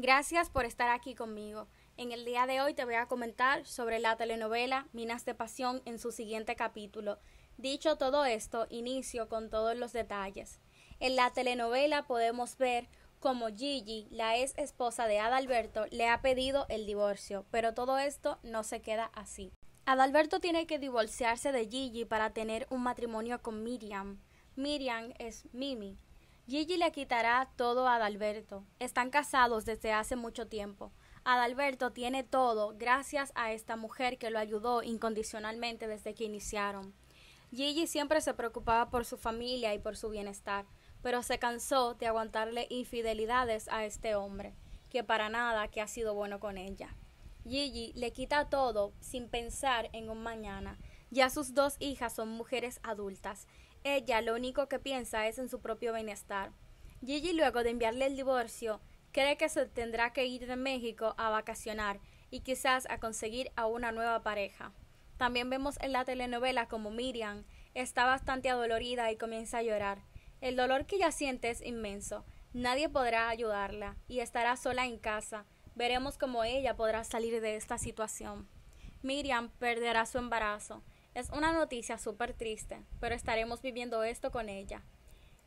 Gracias por estar aquí conmigo. En el día de hoy te voy a comentar sobre la telenovela Minas de Pasión en su siguiente capítulo. Dicho todo esto, inicio con todos los detalles. En la telenovela podemos ver cómo Gigi, la ex esposa de Adalberto, le ha pedido el divorcio, pero todo esto no se queda así. Adalberto tiene que divorciarse de Gigi para tener un matrimonio con Miriam. Miriam es Mimi, Gigi le quitará todo a Adalberto. Están casados desde hace mucho tiempo. Adalberto tiene todo gracias a esta mujer que lo ayudó incondicionalmente desde que iniciaron. Gigi siempre se preocupaba por su familia y por su bienestar, pero se cansó de aguantarle infidelidades a este hombre, que para nada que ha sido bueno con ella. Gigi le quita todo sin pensar en un mañana, ya sus dos hijas son mujeres adultas. Ella lo único que piensa es en su propio bienestar. Gigi luego de enviarle el divorcio, cree que se tendrá que ir de México a vacacionar y quizás a conseguir a una nueva pareja. También vemos en la telenovela como Miriam está bastante adolorida y comienza a llorar. El dolor que ella siente es inmenso. Nadie podrá ayudarla y estará sola en casa. Veremos cómo ella podrá salir de esta situación. Miriam perderá su embarazo. Es una noticia súper triste, pero estaremos viviendo esto con ella.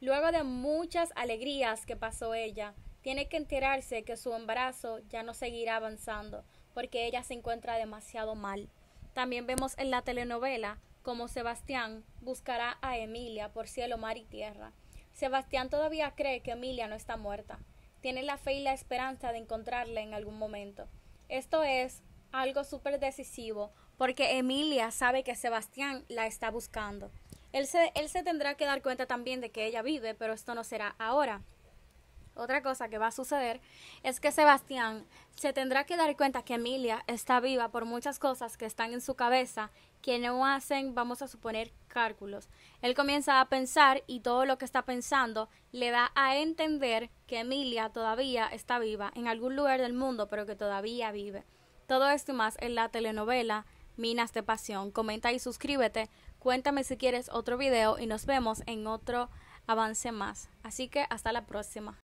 Luego de muchas alegrías que pasó ella, tiene que enterarse que su embarazo ya no seguirá avanzando porque ella se encuentra demasiado mal. También vemos en la telenovela cómo Sebastián buscará a Emilia por cielo, mar y tierra. Sebastián todavía cree que Emilia no está muerta. Tiene la fe y la esperanza de encontrarla en algún momento. Esto es algo súper decisivo porque Emilia sabe que Sebastián la está buscando. Él se, él se tendrá que dar cuenta también de que ella vive, pero esto no será ahora. Otra cosa que va a suceder es que Sebastián se tendrá que dar cuenta que Emilia está viva por muchas cosas que están en su cabeza que no hacen, vamos a suponer, cálculos. Él comienza a pensar y todo lo que está pensando le da a entender que Emilia todavía está viva en algún lugar del mundo, pero que todavía vive. Todo esto y más en la telenovela Minas de Pasión. Comenta y suscríbete. Cuéntame si quieres otro video y nos vemos en otro avance más. Así que hasta la próxima.